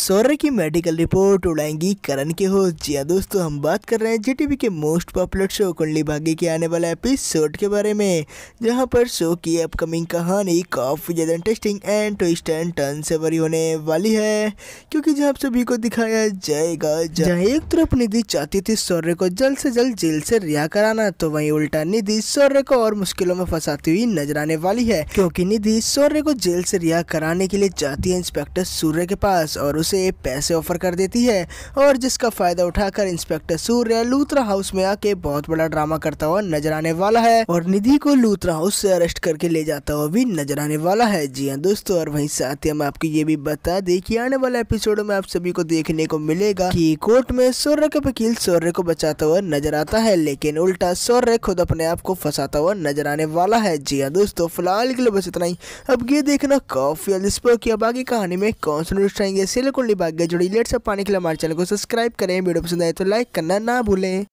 सौर्य की medical report उड़ाएंगी करण के हो जी हाँ दोस्तों हम बात कर रहे हैं जीटीवी के मोस्ट पॉपुलर शो कुंडली भाग्य के आने वाले एपिसोड के बारे में जहां पर शो की अपकमिंग कहानी काफ़ी ज़्यादा interesting and twist and turn से भरी होने वाली है क्योंकि जहां सभी को दिखाया जाएगा जहाँ एक तरफ निधि चाहती थी सौर्य को जल्द से जल्द जेल से रिहा कराना तो वहीं उल्टा निधि सौर्य को और मुश्किलों में फंसाती हुई नजर आने वाली है क्योंकि निधि सौर्य को जेल से रिहा कराने के लिए जाती है इंस्पेक्टर सूर्य के पास और उसे पैसे ऑफर कर देती है और जिसका फ़ायदा उठाकर इंस्पेक्टर सूर्य लूथरा हाउस में आके बहुत बड़ा ड्रामा करता हुआ नजर आने वाला है और निधि को लूथरा हाउस से अरेस्ट करके ले जाता हुआ भी नजर आने वाला है जी हाँ दोस्तों और वही साथ ही हम आपको ये भी बता दे की आने वाले एपिसोड में आप सभी को देखने को मिलेगा की कोर्ट में सूर्य का वकील सूर्य को बचाता हुआ नजर आता है लेकिन उल्टा सूर्य खुद अपने आप को फंसाता हुआ नजर आने वाला है जी हाँ दोस्तों फिलहाल के लिए बस इतना ही अब ये देखना काफी अब आगे कहानी में कौन सा न्यूज आएंगे बिल्कुल भाग्य जुड़ी लेट सब पानी के लिए हमारे चैनल को सब्सक्राइब करें वीडियो पसंद आए तो लाइक करना ना भूलें